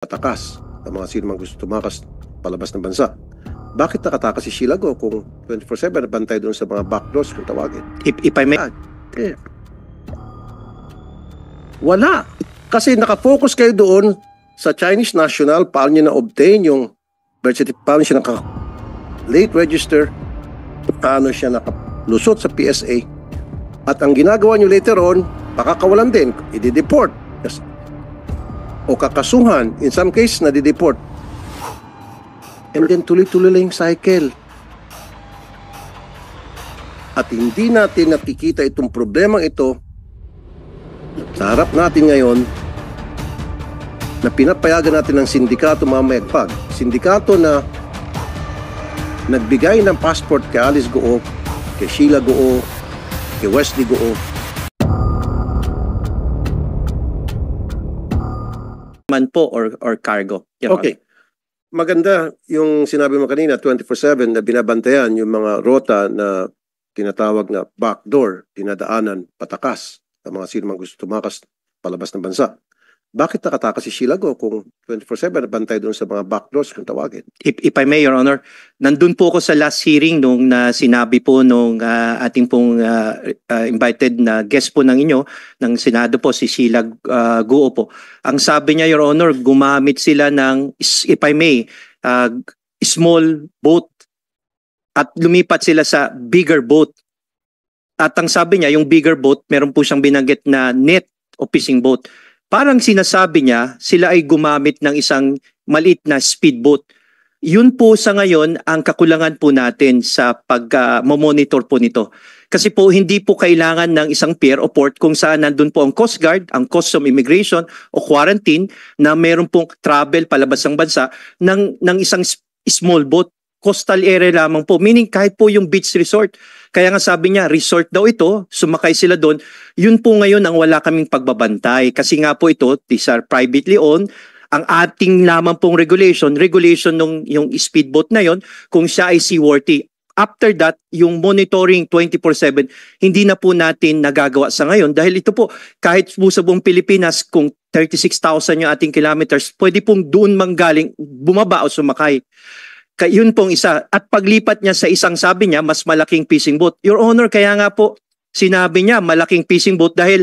patakas ang mga sinumang gusto tumakas palabas ng bansa. Bakit nakatakas si Sheila Go kung 24-7 bantay doon sa mga backdoors kung tawagin? If, if I may... Ah, Wala. Kasi nakafocus kayo doon sa Chinese national, paano niya na-obtain yung birth certificate, paano siya naka late register, paano siya nakalusot sa PSA. At ang ginagawa niyo later on, pakakawalan din, i-deport o kakasuhan, in some case, nadideport. And then tuloy-tuloy lang yung cycle. At hindi natin nakikita itong problema ito sa harap natin ngayon na pinapayagan natin ng sindikato mamayagpag. Sindikato na nagbigay ng passport kay Alice Goo, kay Sheila Goo, kay Wesley Goo, man po or, or cargo. Your Okay. Honor. Maganda yung sinabi mo kanina, 24-7 na binabantayan yung mga rota na tinatawag na backdoor, dinadaanan, patakas ng mga sinumang gusto tumakas palabas ng bansa bakit nakatakas si Shilago kung 24-7 bantay doon sa mga backdoors kung tawagin? If, if I may, Your Honor, nandun po ako sa last hearing nung na uh, sinabi po nung uh, ating pong uh, uh, invited na guest po ng inyo, ng Senado po, si Sheila uh, Guo po. Ang sabi niya, Your Honor, gumamit sila ng, if I may, uh, small boat at lumipat sila sa bigger boat. At ang sabi niya, yung bigger boat, meron po siyang binanggit na net o fishing boat Parang sinasabi niya sila ay gumamit ng isang maliit na speedboat. Yun po sa ngayon ang kakulangan po natin sa pag-monitor uh, po nito. Kasi po hindi po kailangan ng isang pier o port kung saan nandun po ang Coast Guard, ang Custom Immigration o Quarantine na meron pong travel palabas ng bansa ng, ng isang small boat coastal area lamang po. Meaning kahit po yung beach resort, kaya nga sabi niya, resort daw ito, sumakay sila doon. Yun po ngayon ang wala kaming pagbabantay. Kasi nga po ito, these are privately owned, ang ating naman pong regulation, regulation ng yung speedboat na yon kung siya ay seaworthy. After that, yung monitoring 24-7, hindi na po natin nagagawa sa ngayon dahil ito po, kahit po sa buong Pilipinas, kung 36,000 yung ating kilometers, pwede pong doon manggaling, bumaba o sumakay. Kaya yun pong isa. At paglipat niya sa isang sabi niya, mas malaking fishing boat. Your Honor, kaya nga po sinabi niya malaking fishing boat dahil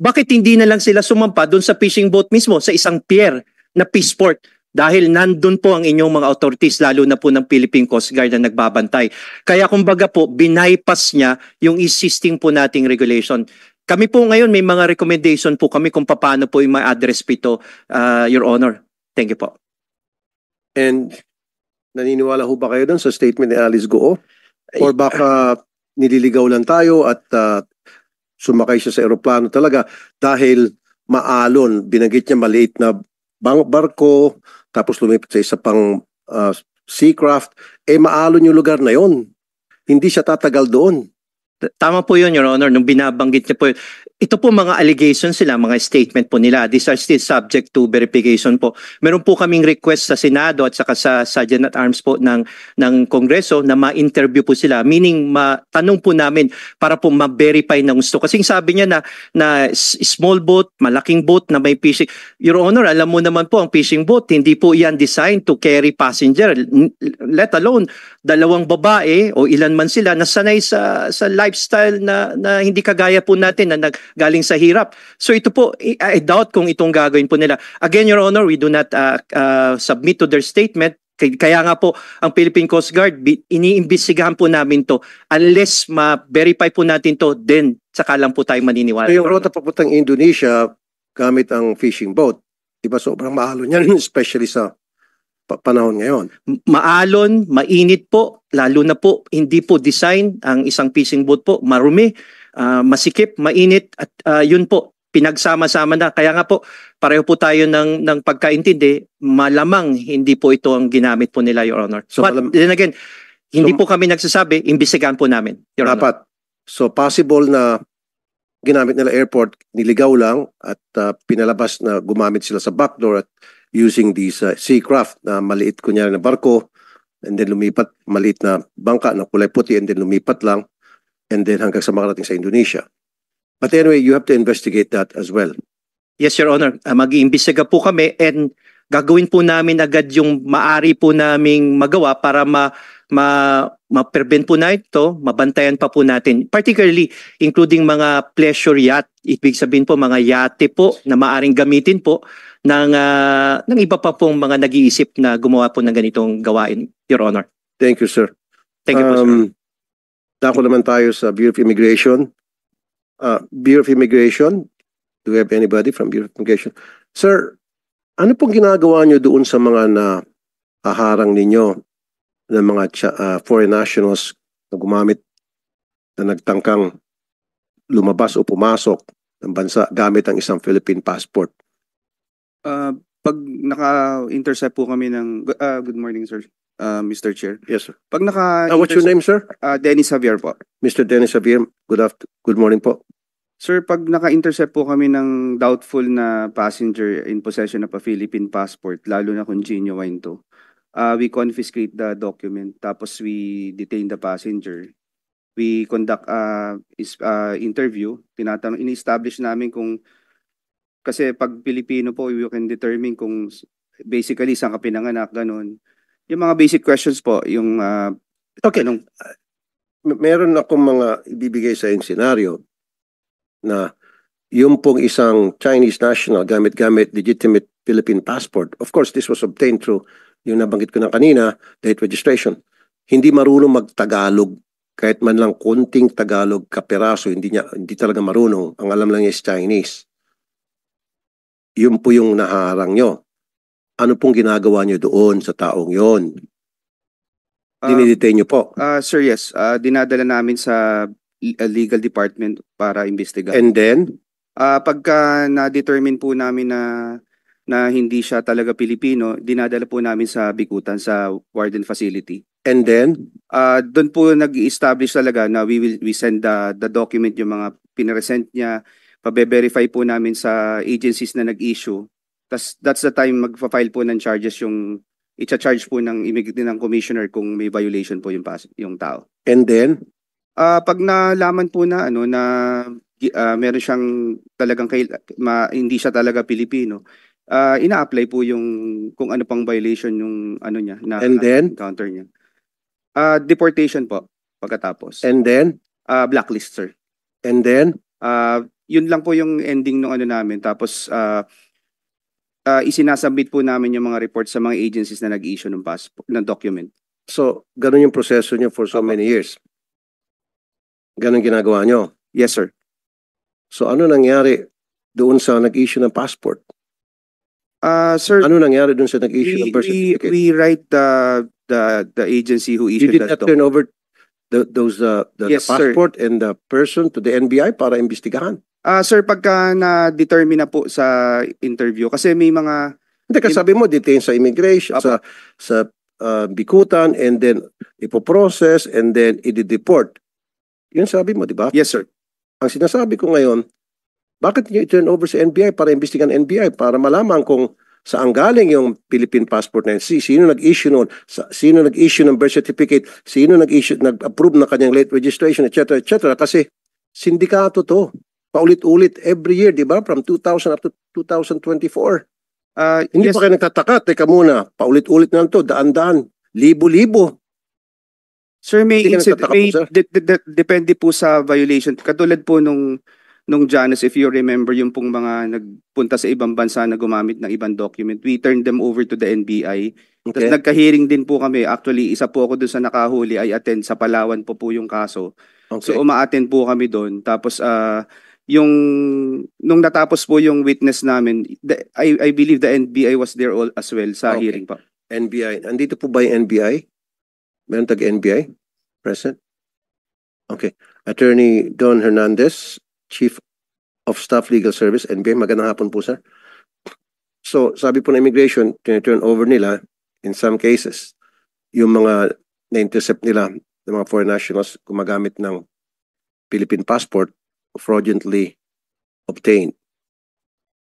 bakit hindi na lang sila sumampa doon sa fishing boat mismo, sa isang pier na fish port? Dahil nandun po ang inyong mga authorities, lalo na po ng Philippine Coast Guard na nagbabantay. Kaya kumbaga po, binypass niya yung existing po nating regulation. Kami po ngayon, may mga recommendation po kami kung paano po yung ma-address pito, uh, Your Honor. Thank you po. And Naniniwala ho ba kayo doon sa statement ni Alice Goo? Or baka nililigaw lang tayo at ah, sumakay siya sa eroplano talaga dahil maalon, binanggit niya maliit na bang barko, tapos lumipat sa isa pang ah, seacraft, eh maalon yung lugar na yon. Hindi siya tatagal doon. Tama po yun, Your Honor, nung binabanggit niya po Ito po mga allegations sila, mga statement po nila. These are still subject to verification po. Meron po kaming request sa Senado at saka sa Sergeant at Arms po ng, ng Kongreso na ma-interview po sila. Meaning, matanong po namin para po ma-verify na gusto. Kasi sabi niya na, na small boat, malaking boat na may fishing. Your Honor, alam mo naman po, ang fishing boat, hindi po yan designed to carry passenger, let alone dalawang babae o ilan man sila na sanay sa sa lifestyle na, na hindi kagaya po natin na naggaling sa hirap. So ito po I, doubt kung itong gagawin po nila. Again your honor, we do not uh, uh, submit to their statement kaya nga po ang Philippine Coast Guard iniimbestigahan po namin to unless ma-verify po natin to then saka lang po tayo maniniwala. So yung ruta papuntang Indonesia gamit ang fishing boat, 'di ba sobrang mahal niyan especially sa panahon ngayon. Maalon, mainit po, lalo na po hindi po design ang isang fishing boat po, marumi, uh, masikip, mainit at uh, yun po pinagsama-sama na. Kaya nga po, pareho po tayo ng, ng pagkaintindi, malamang hindi po ito ang ginamit po nila, Your Honor. So, But then again, hindi so, po kami nagsasabi, imbisigan po namin, Your dapat. Honor. So possible na ginamit nila airport, niligaw lang at uh, pinalabas na gumamit sila sa backdoor at using these uh, craft na maliit kunyari na barko and then lumipat maliit na bangka na kulay puti and then lumipat lang and then hanggang sa makarating sa Indonesia. But anyway, you have to investigate that as well. Yes, Your Honor. Uh, ah, Mag-iimbisiga po kami and gagawin po namin agad yung maari po naming magawa para ma ma ma-prevent po na ito, mabantayan pa po natin. Particularly, including mga pleasure yacht, ibig sabihin po mga yate po na maaring gamitin po ng, uh, ng iba pa pong mga nag-iisip na gumawa po ng ganitong gawain, Your Honor. Thank you, sir. Thank you um, po, sir. Um, dako naman tayo sa Bureau of Immigration. Uh, Bureau of Immigration, do we have anybody from Bureau of Immigration? Sir, ano pong ginagawa nyo doon sa mga na aharang ninyo ng mga uh, foreign nationals na gumamit na nagtangkang lumabas o pumasok ng bansa gamit ang isang Philippine passport. Uh, pag naka-intercept po kami ng... Uh, good morning, sir. Uh, ah, Mr. Chair. Yes, sir. Pag naka... Uh, what's your name, sir? Uh, Dennis Javier po. Mr. Dennis Javier, good, afternoon. good morning po. Sir, pag naka-intercept po kami ng doubtful na passenger in possession of a Philippine passport, lalo na kung genuine to, uh, we confiscate the document, tapos we detain the passenger. We conduct uh, is, uh, interview, tinatanong, in-establish namin kung kasi pag Pilipino po, you can determine kung basically saan ka pinanganak, ganun. Yung mga basic questions po, yung... Uh, okay, anong... meron akong mga ibibigay sa yung scenario na yung pong isang Chinese national gamit-gamit legitimate Philippine passport. Of course, this was obtained through yung nabanggit ko na kanina, date registration. Hindi marunong magtagalog kahit man lang konting Tagalog kaperaso, hindi niya hindi talaga marunong. Ang alam lang niya is Chinese yun po yung naharang nyo. Ano pong ginagawa nyo doon sa taong yon? Ah, Dinidetain nyo po. Uh, sir, yes. Uh, dinadala namin sa legal department para investigahan. And then? Uh, pagka na-determine po namin na na hindi siya talaga Pilipino, dinadala po namin sa Bikutan sa Warden facility. And then? Uh, doon po nag-establish talaga na we will we send the, the document, yung mga pinresent niya, pabe-verify po namin sa agencies na nag-issue. Tas that's the time magfa-file po ng charges yung i-charge po ng immediately ng commissioner kung may violation po yung pas- yung tao. And then ah pag nalaman po na ano na ah, meron siyang talagang kail- ma, hindi siya talaga Pilipino, ah ina-apply po yung kung ano pang violation yung ano niya na And then? encounter niya. Ah deportation po pagkatapos. and then Ah blacklist sir. and then Uh, yun lang po yung ending ng ano namin. Tapos uh, uh, isinasubmit po namin yung mga reports sa mga agencies na nag-issue ng passport, ng document. So, ganun yung proseso niyo for so okay. many years? Ganun ginagawa niyo? Yes, sir. So, ano nangyari doon sa nag-issue ng passport? Uh, sir, ano nangyari doon sa nag-issue ng birth certificate? We, write the, the, the agency who issued that document. You did not turn over the, those uh, the yes, passport sir. and the person to the NBI para imbestigahan? Uh, sir, pagka na-determine na po sa interview, kasi may mga... Hindi, kasi sabi mo, detain sa immigration, Apo. sa, sa uh, bikutan, and then ipoprocess, and then i-deport. Yun sabi mo, di ba? Yes, sir. Ang sinasabi ko ngayon, bakit niyo i-turn over sa NBI para imbestigan NBI para malaman kung Saan galing yung Philippine passport na yun? Sino nag-issue noon? Sino nag-issue ng birth certificate? Sino nag-issue, nag-approve ng kanyang late registration, etc. etc. Kasi sindikato to. Paulit-ulit every year, di ba? From 2000 up to 2024. Uh, ah, Hindi yes. pa kayo nagtataka. Teka muna, paulit-ulit na lang to. Daan-daan. Libo-libo. Sir, may Hindi incident, may, po, sir? depende po sa violation. Katulad po nung nung Janus, if you remember yung pong mga nagpunta sa ibang bansa na gumamit ng ibang document, we turned them over to the NBI. Okay. Tapos nagka-hearing din po kami. Actually, isa po ako dun sa nakahuli ay attend sa Palawan po po yung kaso. Okay. So umaattend po kami doon. Tapos uh, yung nung natapos po yung witness namin, the, I, I believe the NBI was there all as well sa okay. hearing pa. NBI. Andito po ba yung NBI? Meron tag nbi present? Okay. Attorney Don Hernandez, Chief of Staff Legal Service, NBI. Magandang hapon po, sir. So, sabi po ng immigration, tiniturn over nila, in some cases, yung mga na-intercept nila ng mga foreign nationals gumagamit ng Philippine passport fraudulently obtained.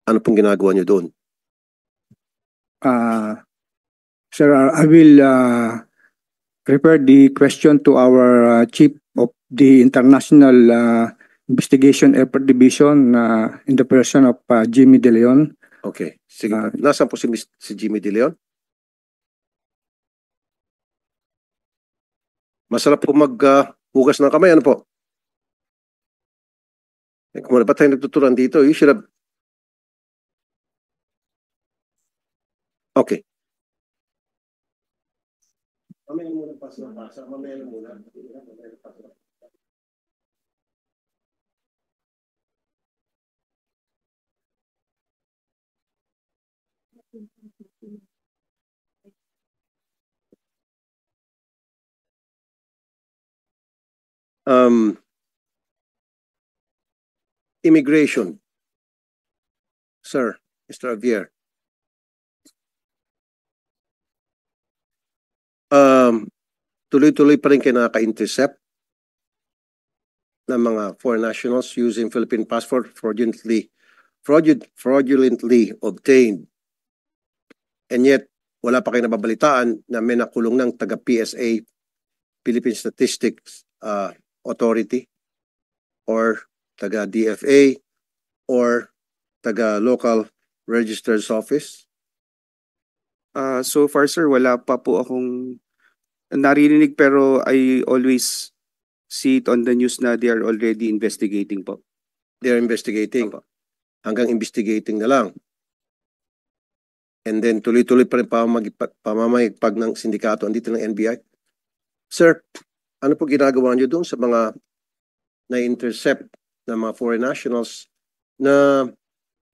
Ano pong ginagawa niyo doon? Uh, sir, ah, I will uh, prepare the question to our uh, Chief of the International uh, Investigation Effort Division na in the person of uh, Jimmy De Leon. Okay. Sige. Ah. Nasaan po si, Miss- si Jimmy De Leon? Masarap po maghugas ng kamay. Ano po? Eh, kung wala ba tayo nagtuturuan dito, you should have... Okay. Mamaya muna pasok. Mamaya muna. Mamaya muna pasok. um, immigration, sir, Mr. Javier. Um, tuloy-tuloy pa rin kayo nakaka-intercept ng mga foreign nationals using Philippine passport fraudulently, fraudulent, fraudulently obtained. And yet, wala pa kayo nababalitaan na may nakulong ng taga-PSA, Philippine Statistics uh, authority or taga DFA or taga local registrar's office? Uh, so far sir, wala pa po akong naririnig pero I always see it on the news na they are already investigating po. They are investigating. Opo. Hanggang investigating na lang. And then tuloy-tuloy pa rin pamamag- pamamagpag ng sindikato andito ng NBI. Sir, ano po ginagawa niyo doon sa mga na-intercept na mga foreign nationals na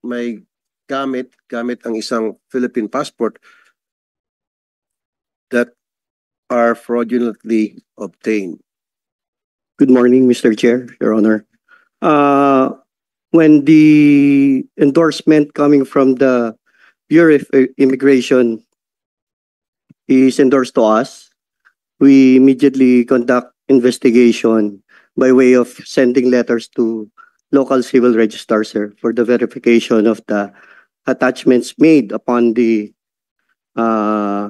may gamit, gamit ang isang Philippine passport that are fraudulently obtained? Good morning, Mr. Chair, Your Honor. Uh, when the endorsement coming from the Bureau of Immigration is endorsed to us, we immediately conduct investigation by way of sending letters to local civil registrar, sir, for the verification of the attachments made upon the uh,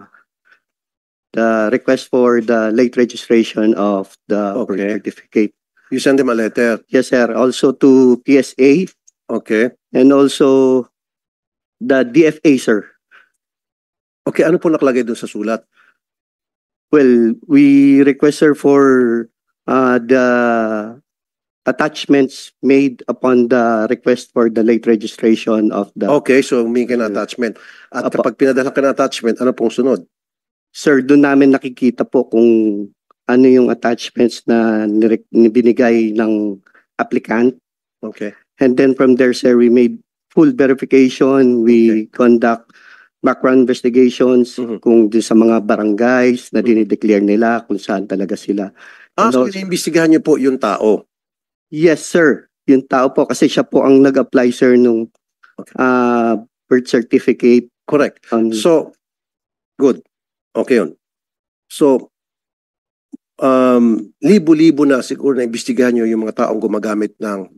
the request for the late registration of the okay. birth certificate. You send them a letter? Yes, sir. Also to PSA. Okay. And also the DFA, sir. Okay, ano po nakalagay doon sa sulat? Well, we request her for uh, the attachments made upon the request for the late registration of the... Okay, so may ka attachment. At Apo. kapag pinadala ka ng attachment, ano pong sunod? Sir, doon namin nakikita po kung ano yung attachments na binigay ng applicant. Okay. And then from there, sir, we made full verification. We conduct background investigations Mhm. kung di sa mga barangays na mm-hmm. dinideclare nila kung saan talaga sila. Ah, ano. so Ano- inimbestigahan niyo po yung tao. Yes, sir. Yung tao po kasi siya po ang nag-apply sir nung Okay. ah, birth certificate. Correct. on- um, So, good. Okay yun. So, um, libo-libo na siguro na imbestigahan niyo yung mga taong gumagamit ng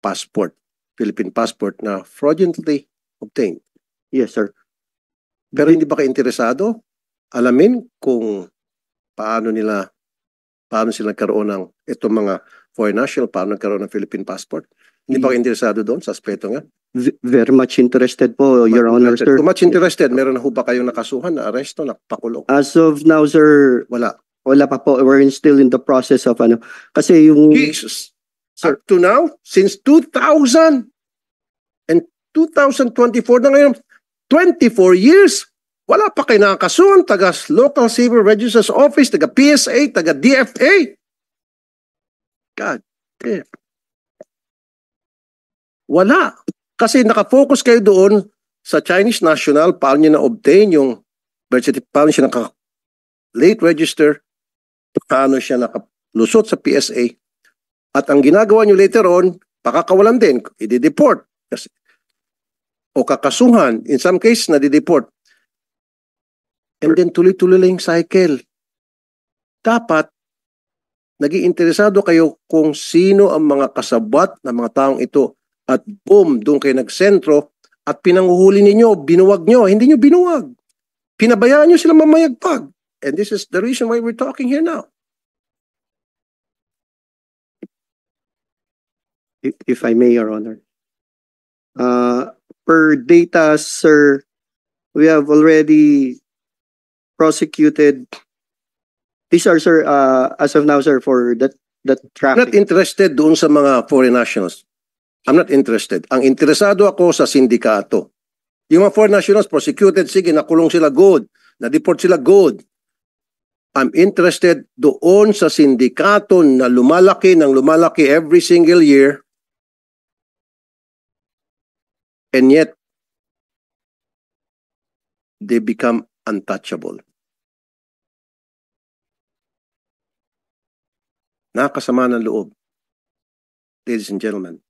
passport, Philippine passport na fraudulently obtained. yes, sir. Pero hindi ba kayo interesado? Alamin kung paano nila, paano sila nagkaroon ng itong mga foreign national, paano nagkaroon ng Philippine passport? Hindi ba kayo hmm. interesado doon sa aspeto nga? Very much interested po, Your Honor, interested. sir. Too much interested. Meron na ho ba kayong nakasuhan, na aresto, nakapakulong? As of now, sir, Wala. wala pa po. We're still in the process of ano. Kasi yung... Jesus. Sir. Up to now, since 2000 and 2024 na ngayon, 24 years. Wala pa kayo nakakasuhan, taga Local Civil Registers Office, taga PSA, taga DFA. God damn. Wala. Kasi nakafocus kayo doon sa Chinese national, paano niya na-obtain yung birth certificate, paano siya naka-late register, paano siya nakalusot sa PSA. At ang ginagawa niyo later on, pakakawalan din, i-deport. Kasi o kakasuhan, in some case, nadideport. And then tuloy-tuloy lang yung cycle. Dapat, naging interesado kayo kung sino ang mga kasabat ng mga taong ito. At boom, doon kayo nagsentro at pinanguhuli ninyo, binuwag nyo, hindi nyo binuwag. Pinabayaan nyo sila mamayagpag. And this is the reason why we're talking here now. If, if I may, Your Honor. Uh, per data, sir, we have already prosecuted. These are, sir, uh, as of now, sir, for that that traffic. I'm not interested doon sa mga foreign nationals. I'm not interested. Ang interesado ako sa sindikato. Yung mga foreign nationals prosecuted, sige, nakulong sila, good. Na-deport sila, good. I'm interested doon sa sindikato na lumalaki ng lumalaki every single year And yet, they become untouchable. Nakakasama ng loob. Ladies and gentlemen,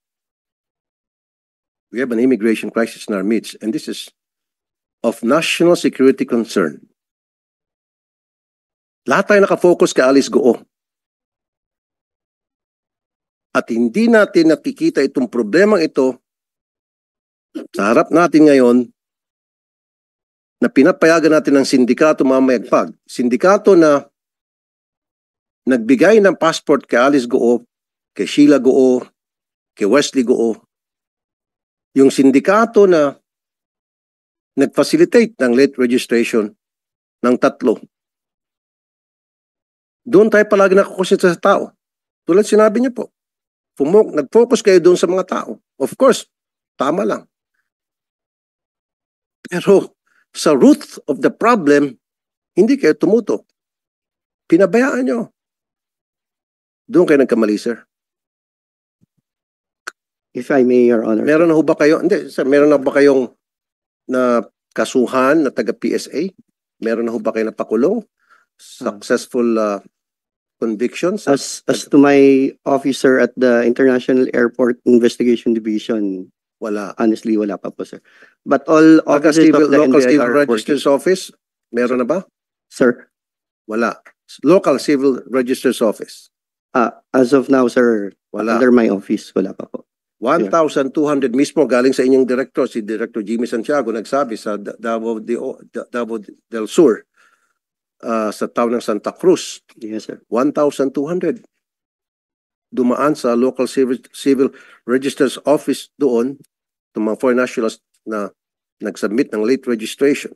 we have an immigration crisis in our midst, and this is of national security concern. Lahat tayo nakafocus kay Alice Goo. At hindi natin nakikita itong problemang ito sa harap natin ngayon na pinapayagan natin ng sindikato mamayagpag. Sindikato na nagbigay ng passport kay Alice Goo, kay Sheila Goo, kay Wesley Goo. Yung sindikato na nag-facilitate ng late registration ng tatlo. Doon tayo palagi nakakonsentra sa tao. Tulad sinabi niyo po, fumok, nag-focus kayo doon sa mga tao. Of course, tama lang. Pero sa root of the problem, hindi kayo tumuto. Pinabayaan nyo. Doon kayo nagkamali, sir. If I may, Your Honor. Meron na ho ba kayo? Hindi, sir. Meron na ba kayong na kasuhan na taga PSA? Meron na ho ba kayo na pakulong? Successful uh, convictions? As, as to my officer at the International Airport Investigation Division, wala. Honestly, wala pa po, sir. But all Local offices Civil, Local Civil are Registrar's Office, meron na ba? Sir, Wala. Local Civil Registrar's Office, Uh, as of now, sir, wala. under my office, wala pa po. 1,200 mismo galing sa inyong director, si Director Jimmy Santiago, nagsabi sa Da- Davao, de, Davao del Sur, ah, sa town ng Santa Cruz, Yes, sir. 1,200 dumaan sa local civil, civil registers office doon itong mga foreign nationals na nagsubmit ng late registration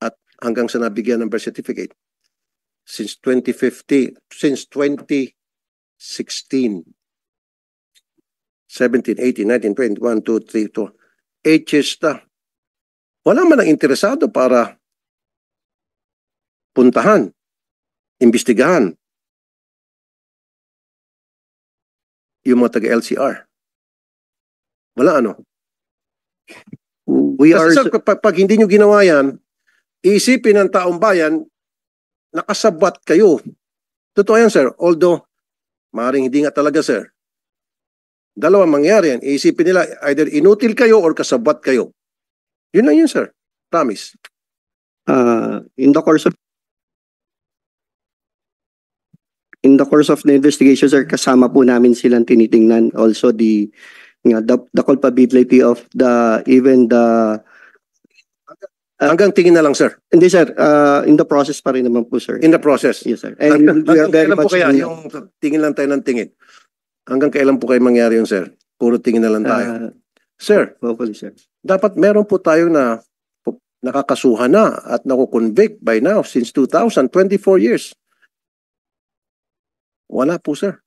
at hanggang sa nabigyan ng birth certificate since 2050 since 2016 17, 18, 19, 20, 2, 3, 2, 8 years na. Wala man ang interesado para puntahan, imbestigahan, yung mga taga-LCR. Wala ano. We Kasi are... sir, kapag, pag hindi nyo ginawa yan, iisipin ng taong bayan, nakasabwat kayo. Totoo yan, sir. Although, maaaring hindi nga talaga, sir. Dalawa mangyari yan. Iisipin nila, either inutil kayo or kasabat kayo. Yun lang yun, sir. Promise. Uh, in the course of in the course of the investigation, sir, kasama po namin silang tinitingnan. Also, the, nga, the, the culpability of the, even the... Uh, Hanggang tingin na lang, sir. Hindi, sir. Uh, in the process pa rin naman po, sir. In the process? Yes, sir. And Hanggang, we are very much... po kaya yung tingin lang tayo ng tingin? Hanggang kailan po kayo mangyari yun, sir? Puro tingin na lang tayo. Uh, sir, hopefully, sir. dapat meron po tayo na nakakasuhan na at nakukonvict by now since 2024 years. Wala po sir.